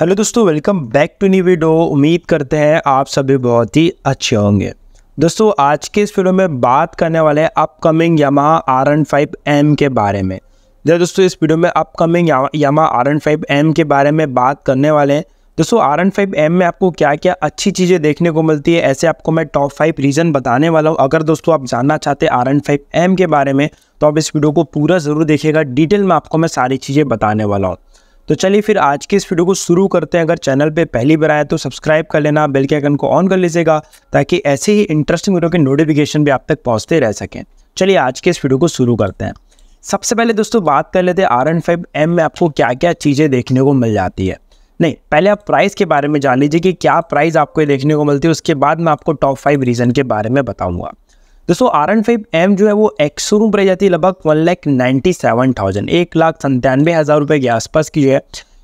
hello दोस्तों welcome back to new video उम्मीद करते हैं आप सभी बहुत ही अच्छे होंगे दोस्तों आज के इस वीडियो में बात करने वाले हैं अपकमिंग यमा आर एन फाइव एम के बारे में जब दोस्तों इस वीडियो में अपकमिंग यमा आर एन फाइव एम के बारे में बात करने वाले हैं दोस्तों आर एन फाइव एम में आपको क्या क्या अच्छी चीज़ें देखने को मिलती है ऐसे आपको मैं टॉप फाइव रीज़न बताने वाला हूँ अगर दोस्तों आप जानना चाहते हैं आर एन फाइव एम के बारे में तो आप इस वीडियो को पूरा ज़रूर देखिएगा डिटेल में आपको मैं सारी चीज़ें बताने वाला हूँ तो चलिए फिर आज के इस वीडियो को शुरू करते हैं अगर चैनल पे पहली बार आए तो सब्सक्राइब कर लेना बेल के आइकन को ऑन कर लीजिएगा ताकि ऐसे ही इंटरेस्टिंग वीडियो के नोटिफिकेशन भी आप तक पहुँचते रह सकें चलिए आज के इस वीडियो को शुरू करते हैं सबसे पहले दोस्तों बात कर लेते हैं आर एन फाइव एम में आपको क्या क्या चीज़ें देखने को मिल जाती है नहीं पहले आप प्राइस के बारे में जान लीजिए कि क्या प्राइस आपको देखने को मिलती है उसके बाद मैं आपको टॉप फाइव रीज़न के बारे में बताऊँगा दोस्तों आर एंड फाइव एम जो है वो एक्स रूम पर जाती है लगभग one lakh ninety seven thousand एक लाख संतानवे हज़ार रुपये के आसपास की जो है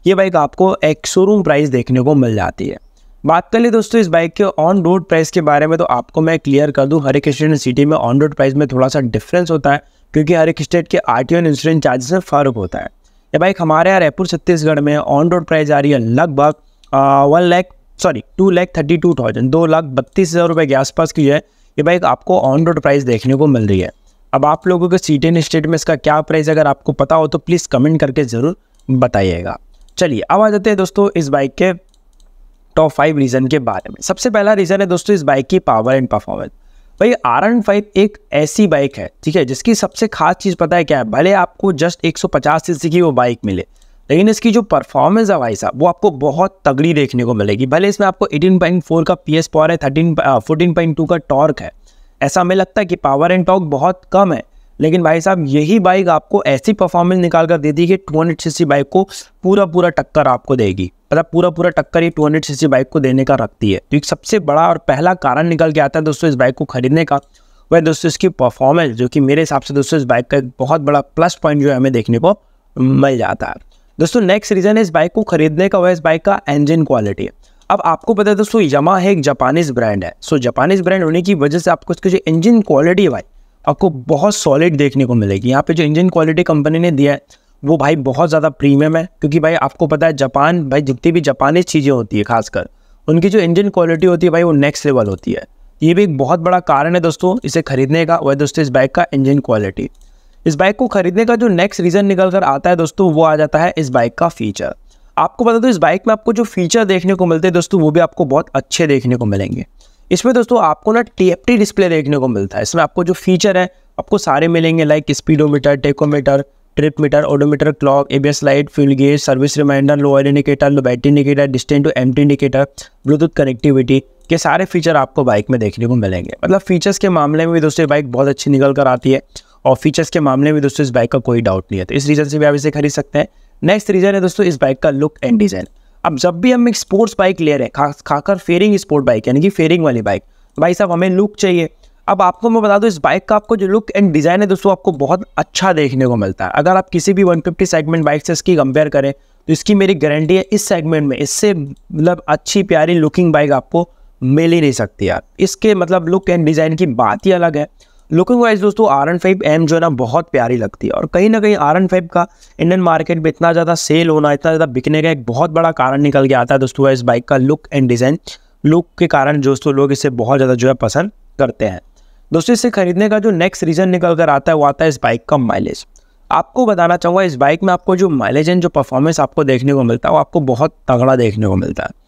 ये बाइक आपको एक्स रूम प्राइस देखने को मिल जाती है बात कर ली दोस्तों इस बाइक के ऑन रोड प्राइस के बारे में तो आपको मैं क्लियर कर दूं हर एक स्टेट सिटी में ऑन रोड प्राइस में थोड़ा सा डिफरेंस होता है क्योंकि हर एक स्टेट के आर टी इंश्योरेंस चार्जेस में फ़र्क होता है ये बाइक हमारे यहाँ रायपुर छत्तीसगढ़ में ऑन रोड प्राइस आ रही है लगभग one lakh sorry two lakh thirty two thousand दो लाख बत्तीस हज़ार रुपये के आसपास की जो है ये बाइक आपको ऑन रोड प्राइस देखने को मिल रही है अब आप लोगों के टेन स्टेट में इसका क्या प्राइस अगर आपको पता हो तो प्लीज़ कमेंट करके ज़रूर बताइएगा चलिए अब आ जाते हैं दोस्तों इस बाइक के टॉप फाइव रीज़न के बारे में सबसे पहला रीज़न है दोस्तों इस बाइक की पावर एंड परफॉर्मेंस भाई आर एन फाइव एक ऐसी बाइक है ठीक है जिसकी सबसे खास चीज़ पता है क्या है भले आपको जस्ट 150 सीसी की वो बाइक मिले लेकिन इसकी जो परफॉर्मेंस है भाई साहब वो आपको बहुत तगड़ी देखने को मिलेगी भले इसमें आपको 18.4 का पी एस पावर है थर्टीन फोर्टीन पॉइंट टू का टॉर्क है ऐसा हमें लगता है कि पावर एंड टॉर्क बहुत कम है लेकिन भाई साहब यही बाइक आपको ऐसी परफॉर्मेंस निकाल कर देती है कि टू हंड्रेड बाइक को पूरा पूरा टक्कर आपको देगी मतलब पूरा पूरा टक्कर ये टू हंड्रेड बाइक को देने का रखती है तो एक सबसे बड़ा और पहला कारण निकल के आता है दोस्तों इस बाइक को खरीदने का वह दोस्तों इसकी परफॉर्मेंस जो कि मेरे हिसाब से दोस्तों इस बाइक का एक बहुत बड़ा प्लस पॉइंट जो है हमें देखने को मिल जाता है दोस्तों नेक्स्ट रीज़न इस बाइक को खरीदने का वह इस बाइक का इंजन क्वालिटी है अब आपको पता है दोस्तों यमा है एक जापानीज ब्रांड है सो जापानीज ब्रांड होने की वजह से आपको इसकी जो इंजन क्वालिटी है भाई आपको बहुत सॉलिड देखने को मिलेगी यहाँ पे जो इंजन क्वालिटी कंपनी ने दिया है वो भाई बहुत ज़्यादा प्रीमियम है क्योंकि भाई आपको पता है जापान भाई जितनी भी जापानीज चीज़ें होती है खासकर उनकी जो इंजन क्वालिटी होती है भाई वो नेक्स्ट लेवल होती है ये भी एक बहुत बड़ा कारण है दोस्तों इसे खरीदने का वह दोस्तों इस बाइक का इंजन क्वालिटी इस बाइक को खरीदने का जो नेक्स्ट रीज़न निकल कर आता है दोस्तों वो आ जाता है इस बाइक का फीचर आपको बता दो इस बाइक में आपको जो फीचर देखने को मिलते हैं दोस्तों वो भी आपको बहुत अच्छे देखने को मिलेंगे इसमें दोस्तों आपको ना टी डिस्प्ले देखने को मिलता है इसमें आपको जो फीचर है आपको सारे मिलेंगे like speedometer tachometer trip meter odometer clock A B S light fuel gauge service reminder lower indicator low battery indicator distant to M indicator Bluetooth connectivity के सारे फीचर आपको बाइक में देखने को मिलेंगे मतलब फीचर्स के मामले में भी दोस्तों बाइक बहुत अच्छी निकल कर आती है और फीचर्स के मामले में दोस्तों इस बाइक का कोई डाउट नहीं है तो इस रीज़न से भी आप इसे खरीद सकते हैं नेक्स्ट रीज़न है दोस्तों इस बाइक का लुक एंड डिज़ाइन अब जब भी हम एक स्पोर्ट्स बाइक ले रहे हैं खास खाकर फेयरिंग स्पोर्ट बाइक यानी कि फेयरिंग वाली बाइक तो भाई साहब हमें लुक चाहिए अब आपको मैं बता दूँ इस बाइक का आपको जो लुक एंड डिज़ाइन है दोस्तों आपको बहुत अच्छा देखने को मिलता है अगर आप किसी भी 150 सेगमेंट बाइक से इसकी कंपेयर करें तो इसकी मेरी गारंटी है इस सेगमेंट में इससे मतलब अच्छी प्यारी लुकिंग बाइक आपको मिल ही नहीं सकती यार इसके मतलब लुक एंड डिज़ाइन की बात ही अलग है लुकिंग वाइज दोस्तों आर एन फाइव एम जो है ना बहुत प्यारी लगती है और कहीं ना कहीं आर एन फाइव का इंडियन मार्केट में इतना ज़्यादा सेल होना इतना ज़्यादा बिकने का एक बहुत बड़ा कारण निकल के आता है दोस्तों इस बाइक का लुक एंड डिज़ाइन लुक के कारण दोस्तों लोग इसे बहुत ज़्यादा जो है पसंद करते हैं दोस्तों इसे खरीदने का जो नेक्स्ट रीज़न निकल कर आता है वो आता है इस बाइक का माइलेज आपको बताना चाहूँगा इस बाइक में आपको जो माइलेज एंड जो परफॉर्मेंस आपको देखने को मिलता है वो आपको बहुत तगड़ा देखने को मिलता है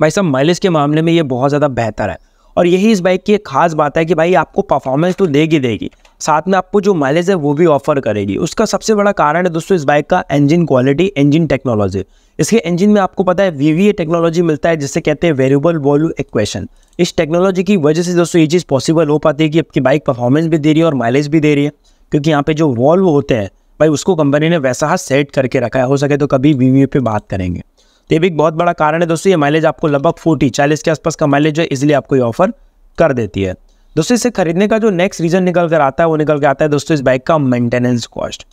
भाई साहब माइलेज के मामले में ये बहुत ज़्यादा बेहतर है और यही इस बाइक की एक खास बात है कि भाई आपको परफॉर्मेंस तो देगी देगी साथ में आपको जो माइलेज है वो भी ऑफर करेगी उसका सबसे बड़ा कारण है दोस्तों इस बाइक का इंजन क्वालिटी इंजन टेक्नोलॉजी इसके इंजन में आपको पता है वी टेक्नोलॉजी मिलता है जिसे कहते हैं वेरिएबल वॉल्यू इक्वेशन इस टेक्नोलॉजी की वजह से दोस्तों ये चीज़ पॉसिबल हो पाती है कि आपकी बाइक परफॉर्मेंस भी दे रही है और माइलेज भी दे रही है क्योंकि यहाँ पे जो वॉल्व होते हैं भाई उसको कंपनी ने वैसा सेट करके रखा है हो सके तो कभी वी पे बात करेंगे तो ये भी एक बहुत बड़ा कारण है दोस्तों ये माइलेज आपको लगभग फोर्टी चालीस के आसपास का माइलेज जो है इजिली आपको ये ऑफर कर देती है दोस्तों इसे खरीदने का जो नेक्स्ट रीजन निकल कर आता है वो निकल के आता है दोस्तों इस बाइक का मेंटेनेंस कॉस्ट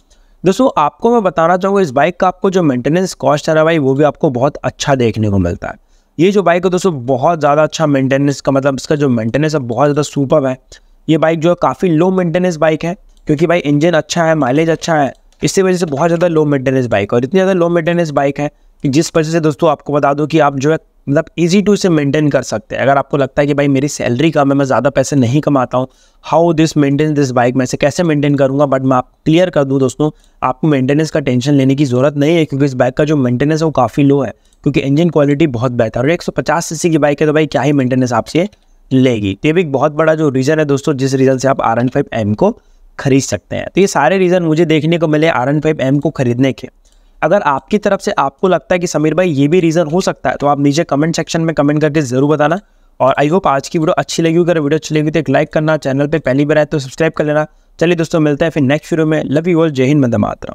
दोस्तों आपको मैं बताना चाहूँगा इस बाइक का आपको जो मेंटेनेंस कॉस्ट है ना भाई वो भी आपको बहुत अच्छा देखने को मिलता है ये जो बाइक है दोस्तों बहुत ज़्यादा अच्छा मेंटेनेंस का मतलब इसका जो मेंटेनेंस है बहुत ज़्यादा सुपर है ये बाइक जो है काफ़ी लो मेंटेनेंस बाइक है क्योंकि भाई इंजन अच्छा है माइलेज अच्छा है इसी वजह से बहुत ज़्यादा लो मेंटेनेंस बाइक है और इतनी ज़्यादा लो मेंटेनेंस बाइक है जिस वजह से दोस्तों आपको बता दो कि आप जो है मतलब इजी टू इसे मेंटेन कर सकते हैं अगर आपको लगता है कि भाई मेरी सैलरी कम है मैं ज़्यादा पैसे नहीं कमाता हूँ how this maintain this bike मैं इसे कैसे मेंटेन करूँगा बट मैं आप क्लियर कर दूँ दोस्तों आपको मेंटेनेंस का टेंशन लेने की ज़रूरत नहीं है क्योंकि इस बाइक का जो मेंटेनेंस है वो काफ़ी लो है क्योंकि इंजन क्वालिटी बहुत बेहतर और एक सौ की बाइक है तो भाई क्या ही मेंटेनेंस आपसे लेगी तो ये भी एक बहुत बड़ा जो रीज़न है दोस्तों जिस रीज़न से आप आर एन फाइव एम को खरीद सकते हैं तो ये सारे रीज़न मुझे देखने को मिले आर एन फाइव एम को खरीदने के अगर आपकी तरफ से आपको लगता है कि समीर भाई ये भी रीज़न हो सकता है तो आप नीचे कमेंट सेक्शन में कमेंट करके ज़रूर बताना और आई होप आज की वीडियो अच्छी लगी अगर वीडियो अच्छी लगी तो एक लाइक करना चैनल पर पहली बार आए तो सब्सक्राइब कर लेना चलिए दोस्तों मिलते हैं फिर नेक्स्ट वीडियो में लव यू ऑल जय हिंद मंद मातरम